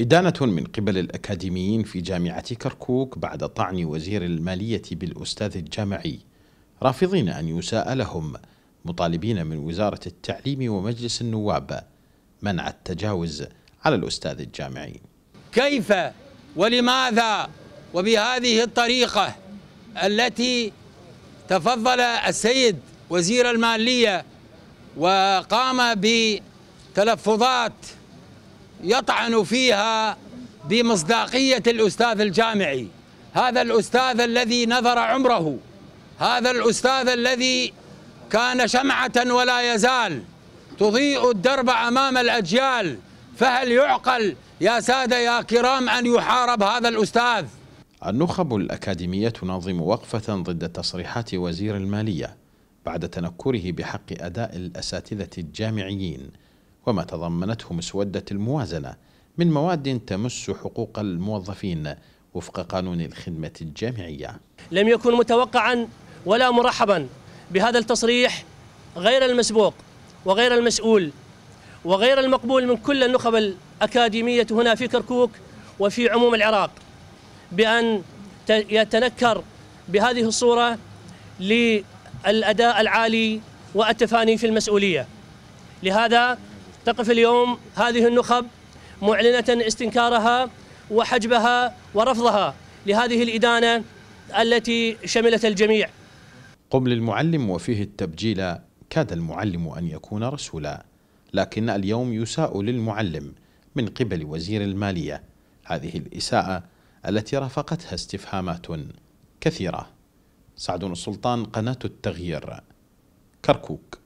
إدانة من قبل الأكاديميين في جامعة كركوك بعد طعن وزير المالية بالأستاذ الجامعي رافضين أن يساء لهم مطالبين من وزارة التعليم ومجلس النواب منع التجاوز على الأستاذ الجامعي كيف ولماذا وبهذه الطريقة التي تفضل السيد وزير المالية وقام بتلفظات يطعن فيها بمصداقية الأستاذ الجامعي هذا الأستاذ الذي نظر عمره هذا الأستاذ الذي كان شمعة ولا يزال تضيء الدرب أمام الأجيال فهل يعقل يا سادة يا كرام أن يحارب هذا الأستاذ النخب الأكاديمية تنظم وقفة ضد تصريحات وزير المالية بعد تنكره بحق أداء الأساتذة الجامعيين وما تضمنته مسودة الموازنة من مواد تمس حقوق الموظفين وفق قانون الخدمة الجامعية لم يكن متوقعا ولا مرحبا بهذا التصريح غير المسبوق وغير المسؤول وغير المقبول من كل النخب الأكاديمية هنا في كركوك وفي عموم العراق بأن يتنكر بهذه الصورة للأداء العالي والتفاني في المسؤولية لهذا تقف اليوم هذه النخب معلنة استنكارها وحجبها ورفضها لهذه الإدانة التي شملت الجميع قم للمعلم وفيه التبجيل كاد المعلم أن يكون رسولا لكن اليوم يساء للمعلم من قبل وزير المالية هذه الإساءة التي رافقتها استفهامات كثيرة سعد السلطان قناة التغيير كركوك